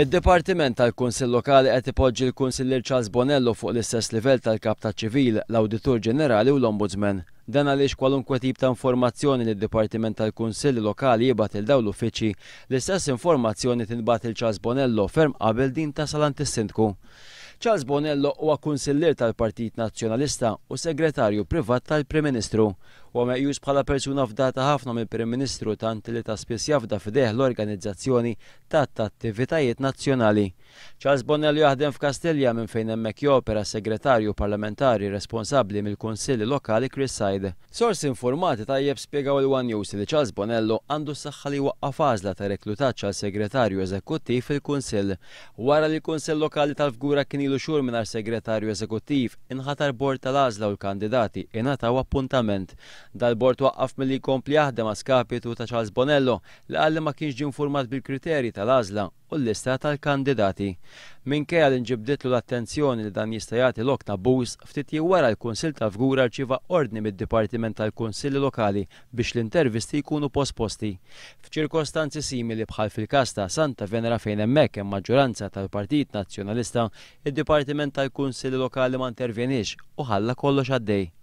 Id-Dipartiment tal-Kunsill Lokali qed ipoġġi l-Kunsillir Charles Bonello fuq l-istess livell tal-Kap ta' Ċivil, l-Awditur Ġenerali u l-Ombudsman. Dan għaliex kwalunkwe tip ta' informazzjoni li d-Dipartiment tal-Kunsill Lokali jibat il dawl uffiċi, l-istess informazzjoni tinbat il-Charles Bonello ferm qabel din ta' salant sindku Charles Bonello huwa Kunsillier tal-Partit Nazzjonalista u segretarju privat tal-Prim Ministru u meqjus bħala persuna f'data ħafna mill prim Ministru tant li ta' spiss jafda f'deħ l-organizzazzjoni ta' attivitajiet nazzjonali. Charles Bonnelli jaħdem f'Kastelja minn fejn hemmhekk jopera segretarju parlamentari responsabbli mill-Kunsilli Lokali Chris Said. Sors informati tajjeb spjegaw il one News li Charles Bonello għandu s-saħħa li waqqa fażla ta' reklutat għal segretarju eżekuttiv fil-Kunsill. Wara li l-Kunsill Lokali tal-Fgura kien ilu xhur mingħajr segretarju eżekuttiv inħatar bord tal-għażla u l-kandidati ingħataw appuntament Dal-bord waqqaf milli jkompli jaħdem skapitu ta' Charles Bonello li għalli ma kienx ġinformat bil-kriterji tal-għażla u l-lista tal-kandidati. Minkejja li nġibditlu l-attenzjoni li dan jista' jagħti lok bus ftit wara l-Kunsill ta' Fgura rċiva ordni mid-Dipartiment tal-Kunsilli Lokali biex l-intervisti jkunu posposti. F'ċirkostanzi simili bħal fil-każ ta' Santa Venera fejn hemmhekk hemm maġġoranza tal-Partit Nazzjonalista, id-Dipartiment tal-Kunsilli Lokali ma intervjenix u ħalla kollox għaddej.